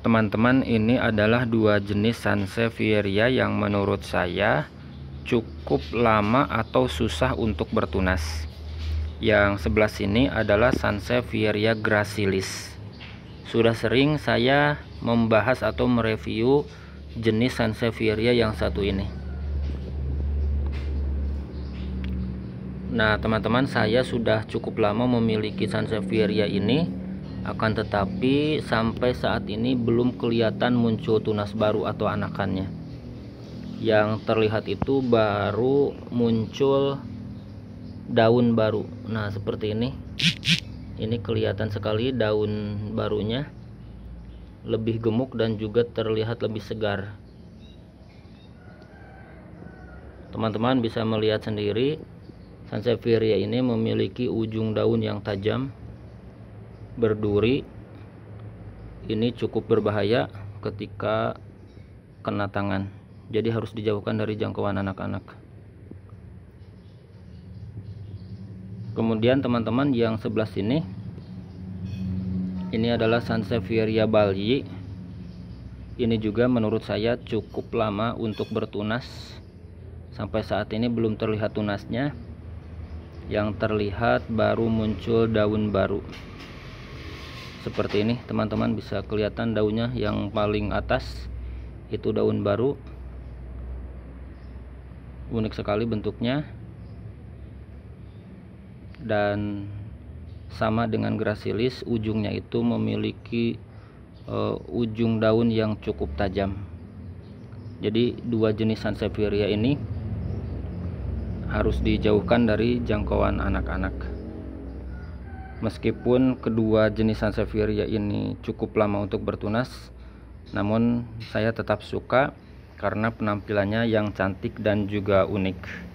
teman-teman ini adalah dua jenis sansevieria yang menurut saya cukup lama atau susah untuk bertunas yang sebelah sini adalah sansevieria gracilis sudah sering saya membahas atau mereview jenis sansevieria yang satu ini nah teman-teman saya sudah cukup lama memiliki sansevieria ini akan tetapi sampai saat ini belum kelihatan muncul tunas baru atau anakannya. Yang terlihat itu baru muncul daun baru. Nah, seperti ini. Ini kelihatan sekali daun barunya. Lebih gemuk dan juga terlihat lebih segar. Teman-teman bisa melihat sendiri Sansevieria ini memiliki ujung daun yang tajam berduri ini cukup berbahaya ketika kena tangan jadi harus dijauhkan dari jangkauan anak-anak kemudian teman-teman yang sebelah sini ini adalah Sansevieria Bali. ini juga menurut saya cukup lama untuk bertunas sampai saat ini belum terlihat tunasnya yang terlihat baru muncul daun baru seperti ini teman-teman bisa kelihatan daunnya yang paling atas itu daun baru unik sekali bentuknya dan sama dengan gracilis ujungnya itu memiliki uh, ujung daun yang cukup tajam jadi dua jenis sansevieria ini harus dijauhkan dari jangkauan anak-anak Meskipun kedua jenis Sansevieria ini cukup lama untuk bertunas, namun saya tetap suka karena penampilannya yang cantik dan juga unik.